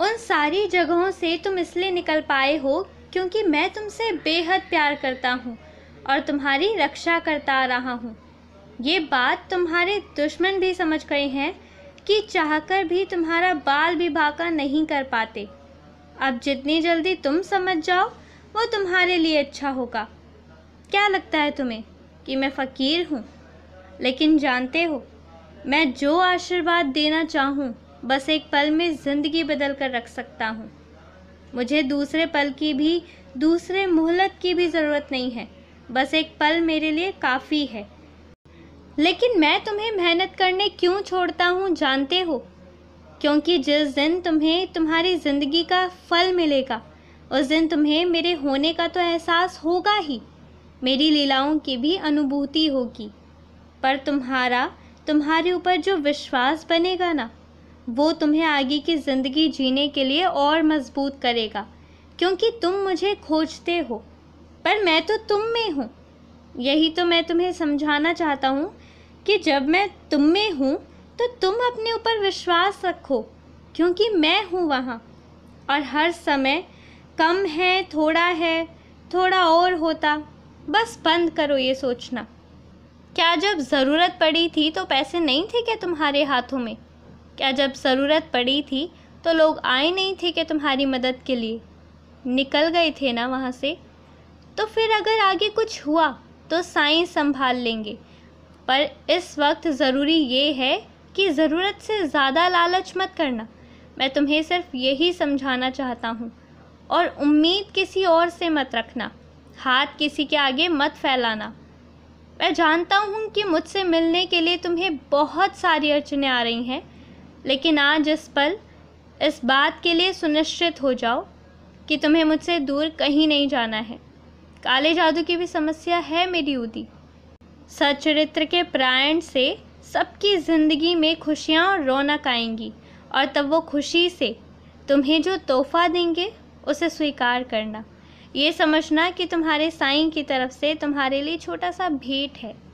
उन सारी जगहों से तुम इसलिए निकल पाए हो क्योंकि मैं तुमसे बेहद प्यार करता हूँ और तुम्हारी रक्षा करता रहा हूँ ये बात तुम्हारे दुश्मन भी समझ गए हैं कि चाहकर भी तुम्हारा बाल भी भाका नहीं कर पाते अब जितनी जल्दी तुम समझ जाओ वो तुम्हारे लिए अच्छा होगा क्या लगता है तुम्हें कि मैं फ़कीर हूँ लेकिन जानते हो मैं जो आशीर्वाद देना चाहूँ बस एक पल में ज़िंदगी बदल कर रख सकता हूँ मुझे दूसरे पल की भी दूसरे मोहलत की भी ज़रूरत नहीं है बस एक पल मेरे लिए काफ़ी है लेकिन मैं तुम्हें मेहनत करने क्यों छोड़ता हूँ जानते हो क्योंकि जिस दिन तुम्हें तुम्हारी ज़िंदगी का फल मिलेगा उस दिन तुम्हें मेरे होने का तो एहसास होगा ही मेरी लीलाओं की भी अनुभूति होगी पर तुम्हारा तुम्हारे ऊपर जो विश्वास बनेगा ना वो तुम्हें आगे की ज़िंदगी जीने के लिए और मजबूत करेगा क्योंकि तुम मुझे खोजते हो पर मैं तो तुम में हूँ यही तो मैं तुम्हें समझाना चाहता हूँ कि जब मैं तुम में हूँ तो तुम अपने ऊपर विश्वास रखो क्योंकि मैं हूँ वहाँ और हर समय कम है थोड़ा है थोड़ा और होता बस बंद करो ये सोचना क्या जब ज़रूरत पड़ी थी तो पैसे नहीं थे क्या तुम्हारे हाथों में क्या जब ज़रूरत पड़ी थी तो लोग आए नहीं थे कि तुम्हारी मदद के लिए निकल गए थे ना वहाँ से तो फिर अगर आगे कुछ हुआ तो साइंस संभाल लेंगे पर इस वक्त ज़रूरी ये है कि ज़रूरत से ज़्यादा लालच मत करना मैं तुम्हें सिर्फ यही समझाना चाहता हूँ और उम्मीद किसी और से मत रखना हाथ किसी के आगे मत फैलाना मैं जानता हूँ कि मुझसे मिलने के लिए तुम्हें बहुत सारी अड़चने आ रही हैं लेकिन आज इस पल इस बात के लिए सुनिश्चित हो जाओ कि तुम्हें मुझसे दूर कहीं नहीं जाना है काले जादू की भी समस्या है मेरी उदी सचरित्र के प्रायण से सबकी ज़िंदगी में खुशियाँ और रौनक आएंगी और तब वो खुशी से तुम्हें जो तोहफा देंगे उसे स्वीकार करना ये समझना कि तुम्हारे साईं की तरफ से तुम्हारे लिए छोटा सा भेंट है